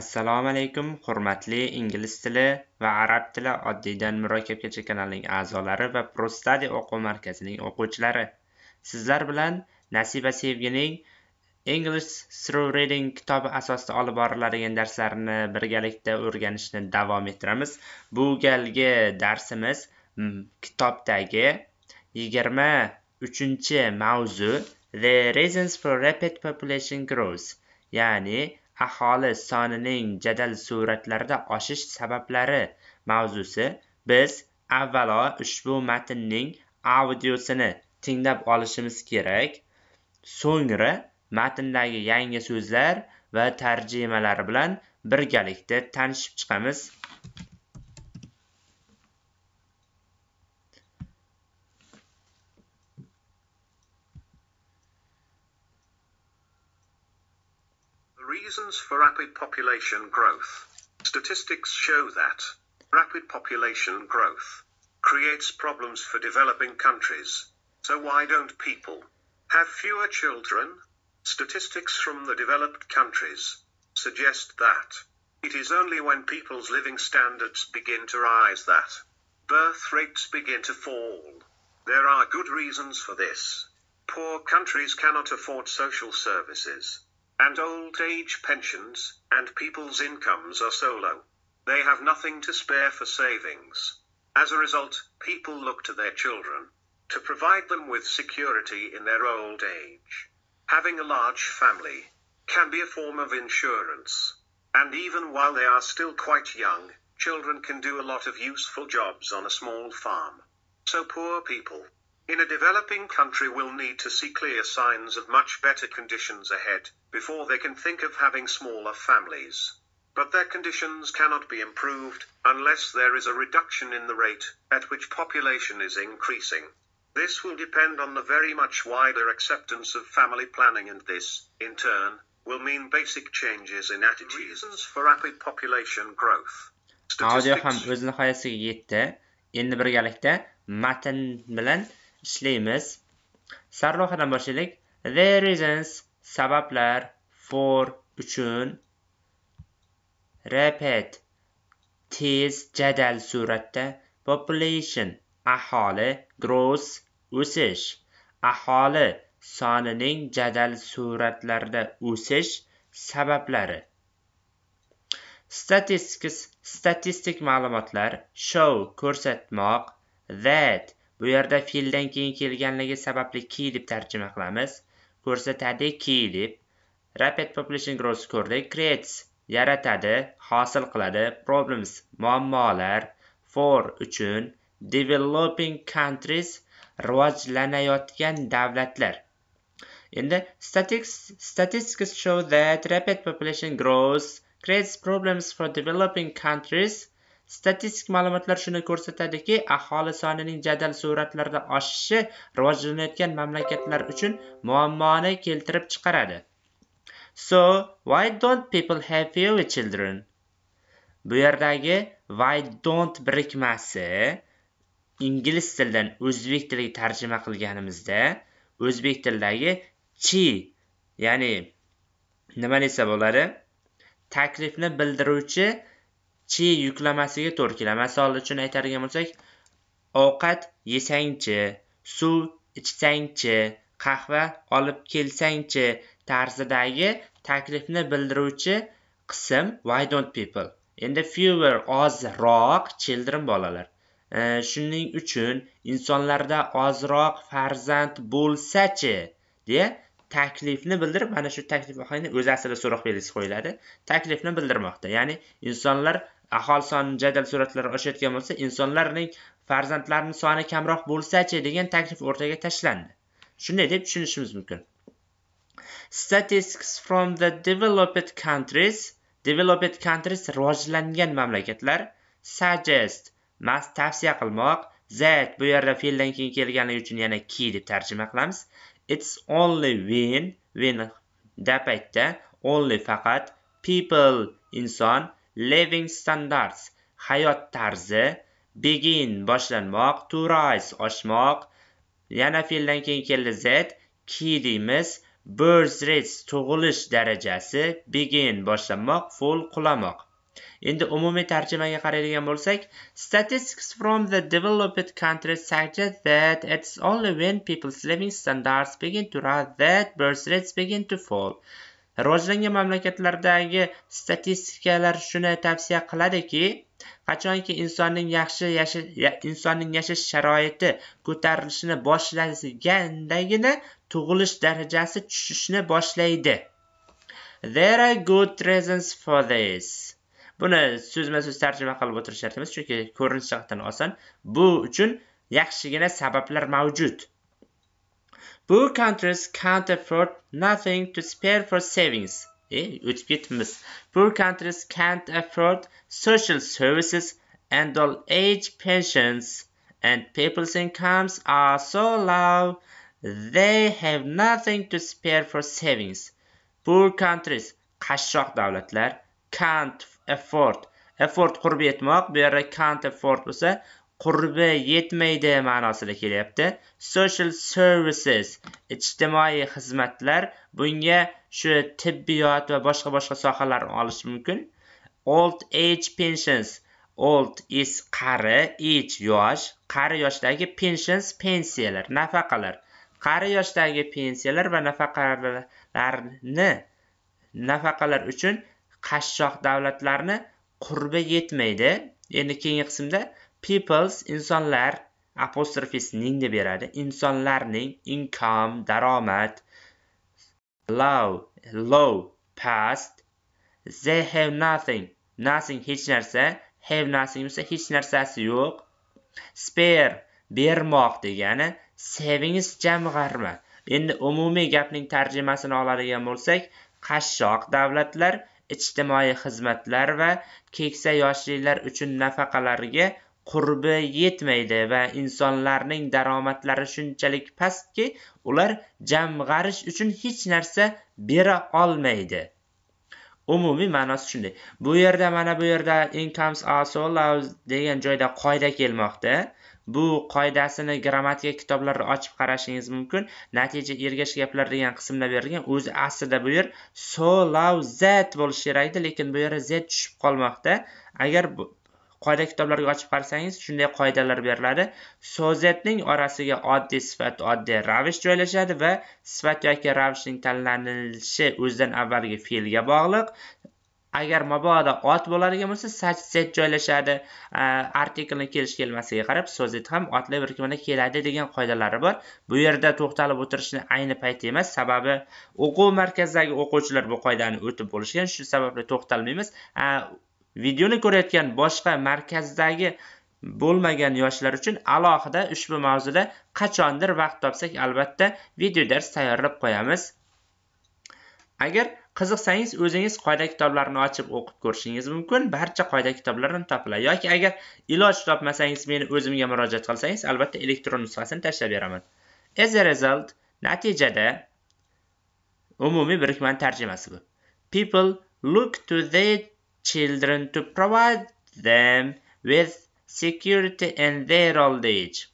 assalomu alaykum hurmatli ingliz tili va arab tili oddiydan murakkabgacha kanalining a'zolari va prostadi o'quv markazining o'quvchilari sizlar bilan nasiba sevgining english through reading kitobi asosida olib boriladigan darslarni birgalikda o'rganishni davom ettiramiz bu galgi darsimiz kitobdagi yigirma uchinchi mavzu the reasons for rapid population growth ya'ni aholi sonining jadal sur'atlarda oshish sabablari mavzusi biz avvalo ushbu matnning audiosini tinglab olishimiz kerak so'ngra matndagi yangi so'zlar va tarjimalar bilan birgalikda tanishib chiqamiz Reasons for rapid population growth. Statistics show that rapid population growth creates problems for developing countries. So why don't people have fewer children? Statistics from the developed countries suggest that it is only when people's living standards begin to rise that birth rates begin to fall. There are good reasons for this. Poor countries cannot afford social services and old age pensions, and people's incomes are so low. They have nothing to spare for savings. As a result, people look to their children to provide them with security in their old age. Having a large family can be a form of insurance. And even while they are still quite young, children can do a lot of useful jobs on a small farm. So poor people in a developing country will need to see clear signs of much better conditions ahead before they can think of having smaller families. But their conditions cannot be improved unless there is a reduction in the rate at which population is increasing. This will depend on the very much wider acceptance of family planning and this, in turn, will mean basic changes in attitudes for rapid population growth. Statistics... ishlaymiz Sarlohadan boshlaylik the reasons sabablar for uchun rapid tez jadal suratda population aholi gross o'sish aholi sonining jadal suratlarda o'sish sabablari statistics statistik ma'lumotlar show ko'rsatmoq that bu yerda fe'ldan keyin kelganligi sababli ki deb tarjima qilamiz ko'rsatadi ki deb rapid population growth ko'rdi. creates yaratadi hosil qiladi problems muammolar for uchun developing countries rivojlanayotgan davlatlar endi statistics show that rapid population growth creates problems for developing countries statistik ma'lumotlar shuni ko'rsatadiki aholi sonining jadal sur'atlarda oshishi rivojlanayotgan mamlakatlar uchun muammoni keltirib chiqaradi so why don't people have fewer children bu yerdagi why don't birikmasi ingliz tilidan o'zbek tiliga tarjima qilganimizda o'zbek tilidagi chi ya'ni nima desa bo'ladi taklifni bildiruvchi chi yuklamasiga to'rtkilama misoli uchun aytadigan bo'lsak ovqat yesangchi suv ichsangchi qahva olib kelsangchi tarzidagi taklifni bildiruvchi qism why don't people endi fewer ozroq children bolalar shuning uchun insonlarda ozroq farzand bo'lsachi deya taklifni bildirib mana shu taklif ohangida o'z aslida so'roq belgisi qo'yiladi taklifni bildirmoqda ya'ni insonlar aholi soni jadal sur'atlar oshayotgan bo'lsa insonlarning farzandlarini soni kamroq bo'lsachi degan taklif o'rtaga tashlandi shunday deb tushunishimiz mumkin statistics from the developed countries developed countries rivojlangan mamlakatlar suggest mast tavsiya qilmoq that bu yerda fe'ldan keyin kelganligi uchun yana ki deb tarjima qilamiz it's only when when da paytda only faqat people inson living standards hayot tarzi begin boshlanmoq to rise oshmoq yana fe'ldan keyin keldi z key deymiz birth rates tug'ilish darajasi begin boshlanmoq full qulamoq Endi umumiy tarjimaga qaraydigan bo'lsak, statistics from the developed countries suggest that it's only when people's living standards begin to rise that birth rates begin to fall. rivojlangan mamlakatlardagi statistikalar shuni tavsiya qiladiki qachonki insonning yaxshi yasha, insonning yashash sharoiti ko'tarilishini boshlagandagina tug'ilish darajasi tushishni boshlaydi there are good reasons for this buni so'zma so'z tarjima qilib o'tirish shart emas chunki ko'rinish jihatdan oson bu uchun yaxshigina sabablar mavjud Bu countries can't afford nothing to spare for savings. E, Poor countries can't afford social services and old age pensions and people's incomes are so low they have nothing to spare for savings. Poor countries, qashshoq davlatlar can't afford. Afford qurbi etmoq, bu yerda can't afford say. qurbi yetmaydi ma'nosida kelyapti social services ijtimoiy xizmatlar bunga shu tibbiyot va boshqa boshqa sohalarni olish mumkin old age pensions old is qari age yosh qari yoshdagi pensions pensiyalar nafaqalar qari yoshdagi pensiyalar va nafaqalarni nafaqalar uchun qashshoq davlatlarni qurbi yetmaydi endi keyingi qismda peoples insonlar apostrofi ning deb beradi insonlarning income daromad low low past they have nothing nothing hech narsa have nothing bo'lsa hech narsasi yo'q spare bermoq degani savings jamg'arma endi umumiy gapning tarjimasini oladigan bo'lsak qashshoq davlatlar ijtimoiy xizmatlar va keksa yoshlilar uchun nafaqalarga qurbi yetmaydi va insonlarning daromadlari shunchalik pastki ular jamg'arish uchun hech narsa bera olmaydi umumiy ma'nosi shunday bu yerda mana bu yerda incomes also allows degan joyda qoida kelmoqda bu qoidasini grammatika kitoblarida ochib qarashingiz mumkin natija ergash gaplar degan qismda berilgan o'zi aslida bu yer so love z bo'lishi kerak edi lekin bu yerda z tushib qolmoqda agar qoida kitoblarga ochib qarasangiz shunday qoidalar beriladi so'zetning orasiga oddiy sifat oddiy ravish joylashadi va sifat yoki ravishning tanlanishi o'zidan avvalgi fe'lga bog'liq agar mabodo ot bo'ladigan bo'lsa sat joylashadi artiklni kelish kelmasligiga qarab so'zet ham otli birikmada keladi degan qoidalari bor bu yerda to'xtalib o'tirishni ayni payt emas sababi o'quv markazidagi o'quvchilar bu qoidani o'tib bo'lishgan shu sababli to'xtalmaymiz videoni ko'rayotgan boshqa markazdagi bo'lmagan yoshlar uchun alohida ushbu mavzuda qachondir vaqt topsak albatta video dars tayyorlab qo'yamiz agar qiziqsangiz o'zingiz qoida kitoblarini ochib o'qib ko'rishingiz mumkin barcha qoida kitoblardan topiladi yoki agar iloj topmasangiz meni o'zimga murojaat qilsangiz albatta elektron nusxasini tashlab beraman as a result natijada umumiy birikmani tarjimasi bu people look to their children to provide them with security in their old age.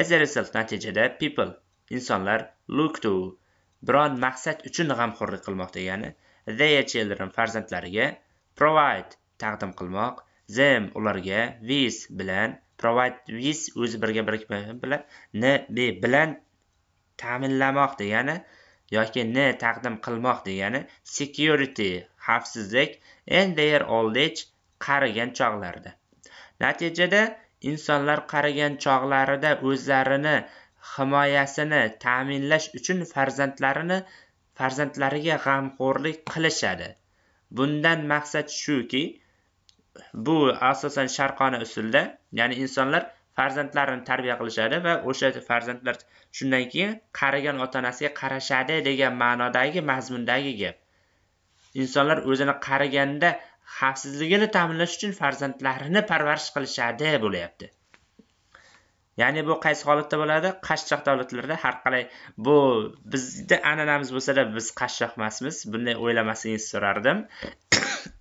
As a result, natijada people, insonlar look to biron maqsad uchun g'amxo'rlik qilmoqda, ya'ni their children farzandlariga provide taqdim qilmoq them ularga with bilan provide with o'zi birga birikma bilan n bilan ta'minlamoq degani yoki n taqdim qilmoq degani security xavfsizlik and their old age qarigan chog'larida natijada insonlar qarigan chog'larida o'zlarini himoyasini ta'minlash uchun farzandlarini farzandlariga g'amxo'rlik qilishadi bundan maqsad shuki bu asosan sharqona usulda ya'ni insonlar farzandlarini tarbiya qilishadi va o'sha farzandlar shundan keyin qarigan ota onasiga qarashadi degan ma'nodagi mazmundagi gap insonlar o'zini qariganda xavfsizligini ta'minlash uchun farzandlarini parvarish qilishadi bo'lyapti ya'ni bu qaysi holatda bo'ladi qashshoq davlatlarda har qalay bu bizni an'anamiz bo'lsada biz qashshoq emasmiz bunday o'ylamasingiz so'rardim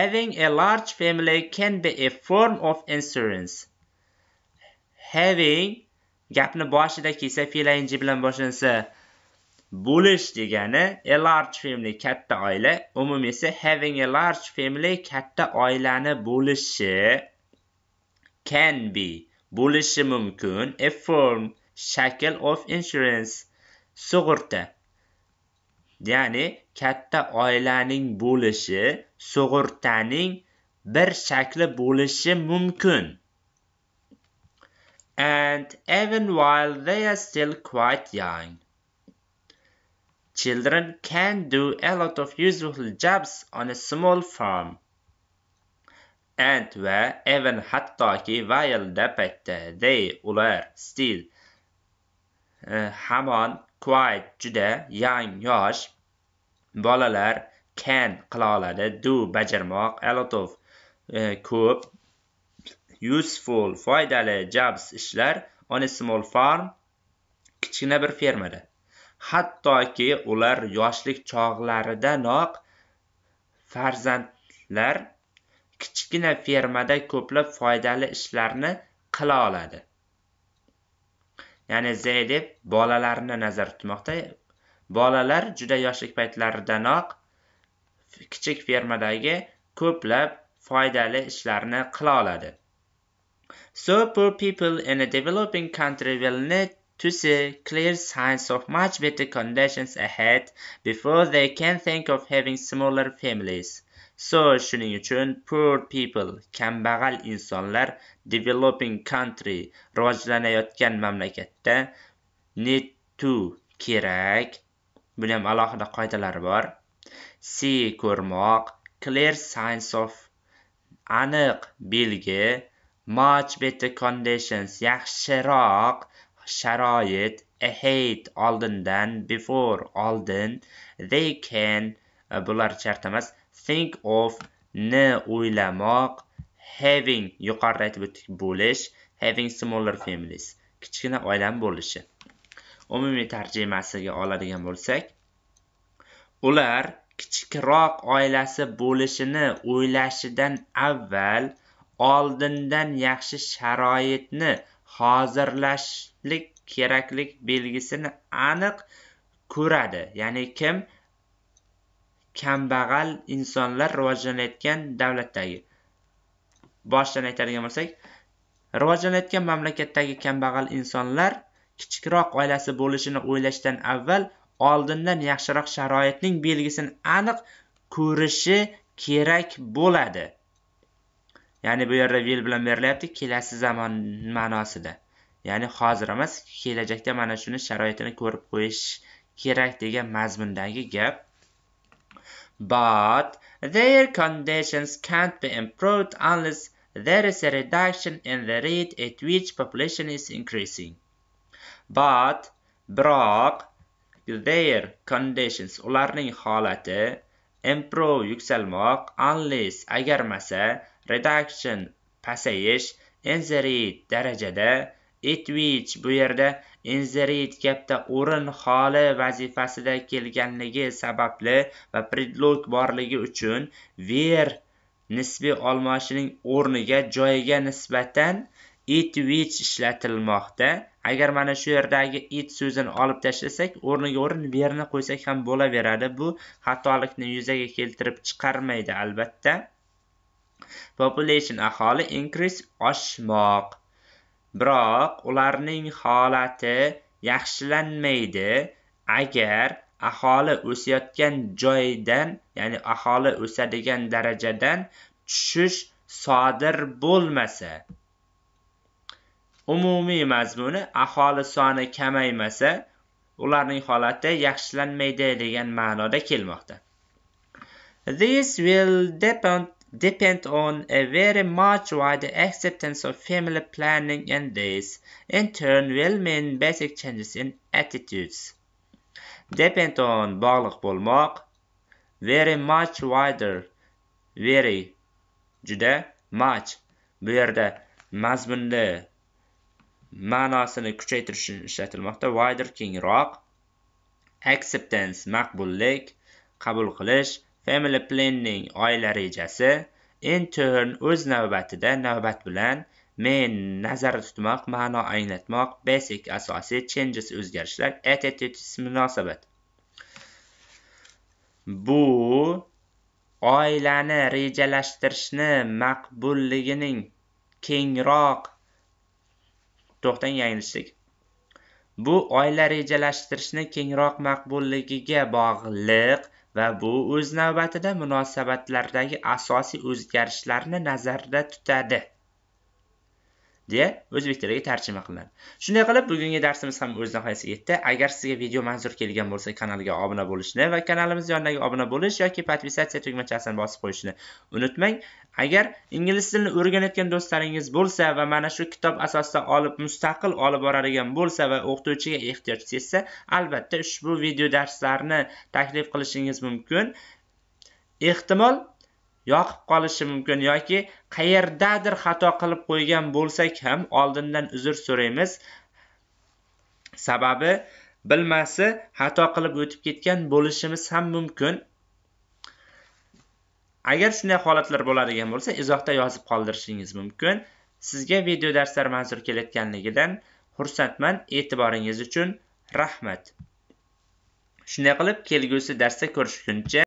Having a large family can be a form of insurance. Having gapni boshida kelsa fe'l bilan boshlansa bo'lish degani a large family katta oila umumiy esa having a large family katta oilani bo'lishi can be bo'lishi mumkin a form shakl of insurance sug'urta ya'ni katta oilaning bo'lishi sug'urtaning bir shakli bo'lishi mumkin and even while they are still quite young children can do a lot of useful jobs on a small farm and va even hattoki while da paytda they ular still uh, hamon quite juda young yosh bolalar can qila oladi do bajarmoq a lot of e, ko'p useful foydali jobs ishlar on a small farm kichkina bir fermada hattoki ular yoshlik chog'laridanoq farzandlar kichkina fermada ko'plab foydali ishlarni qila oladi ya'ni ze deb bolalarni nazarda tutmoqda Bolalar juda yoshlik paytlaridanoq kichik fermadagi ko'plab foydali ishlarni qila oladi. So poor people in a developing country will need to see clear signs of much better conditions ahead before they can think of having smaller families. So, shuning uchun poor people, kambag'al insonlar developing country, rivojlanayotgan mamlakatda need to kerak buni ham alohida qoidalari bor c ko'rmoq clear signs of aniq belgi much better conditions yaxshiroq sharoit ahead oldindan before oldin they can e, bular shart emas think of ni o'ylamoq having yuqorida aytib o'tdik bo'lish having smaller families kichkina oilam bo'lishi umumiy tarjimasiga oladigan bo'lsak ular kichikroq oilasi bo'lishini o'ylashidan avval oldindan yaxshi sharoitni hozirlashlik keraklik belgisini aniq ko'radi ya'ni kim kambag'al insonlar rivojlanayotgan davlatdagi boshidan aytadigan bo'lsak rivojlanayotgan mamlakatdagi kambag'al insonlar kichikroq oilasi bo'lishini o'ylashdan avval oldindan yaxshiroq sharoitning belgisini aniq ko'rishi kerak bo'ladi ya'ni bu yerda vel bilan berilyapti kelasi zamon ma'nosida ya'ni hozir emas kelajakda mana shuni sharoitini ko'rib qo'yish kerak degan mazmundagi gap but their conditions can't be improved unless there is a reduction in the rate at which population is increasing but biroq their conditions ularning holati improve yuksalmoq unless agarmasa reduction pasayish inzerit darajada it which bu yerda inzerit gapda o'rin holi vazifasida kelganligi sababli va predlog borligi uchun ver nisbiy olmoshining o'rniga joyiga nisbatan it which ishlatilmoqda agar mana shu yerdagi it so'zini olib tashlasak o'rniga o'rin verni qo'ysak ham bo'laveradi bu xatolikni yuzaga keltirib chiqarmaydi albatta population aholi increase oshmoq biroq ularning holati yaxshilanmaydi agar aholi o'sayotgan joydan ya'ni aholi o'sadigan darajadan tushish sodir bo'lmasa umumiy mazmuni aholi soni kamaymasa ularning holati yaxshilanmaydi degan ma'noda kelmoqda this will depend depend on a very much wider acceptance of family planning and this in turn will mean basic changes in attitudes depend on bog'liq bo'lmoq very much wider very juda much bu yerda mazmunni ma'nosini kuchaytirish uchun ishlatilmoqda wider kengroq acceptance maqbullik qabul qilish family planning oila rejasi in turn o'z navbatida navbat bilan men nazarda tutmoq ma'no anglatmoq basic asosiy changes o'zgarishlar attitudes munosabat bu oilani rejalashtirishni maqbulligining kengroq to'xtang yanglishlik bu oila rejalashtirishni kengroq maqbulligiga bog'liq va bu o'z navbatida munosabatlardagi asosiy o'zgarishlarni nazarda tutadi deya o'z o'zbek tarjima qilinadi shunday qilib bugungi darsimiz ham o'z nihoyasiga yetdi agar sizga video manzur kelgan bo'lsa kanalga obuna bo'lishni va kanalimiz yonidagi obuna bo'lish yoki podpisatsiya tugmachasini bosib qo'yishni unutmang agar ingliz tilini o'rganayotgan do'stlaringiz bo'lsa va mana shu kitob asosida olib mustaqil olib boradigan bo'lsa va o'qituvchiga ehtiyoj sezsa albatta ushbu video darslarni taklif qilishingiz mumkin ehtimol yoqib qolishi mumkin yoki qayerdadir xato qilib qo'ygan bo'lsak ham oldindan uzr so'raymiz sababi bilmasi xato qilib o'tib ketgan bo'lishimiz ham mumkin agar shunday holatlar bo'ladigan bo'lsa izohda yozib qoldirishingiz mumkin sizga video darslar manzur kelayotganligidan xursandman e'tiboringiz uchun rahmat shunday qilib kelgusi darsda ko'rishguncha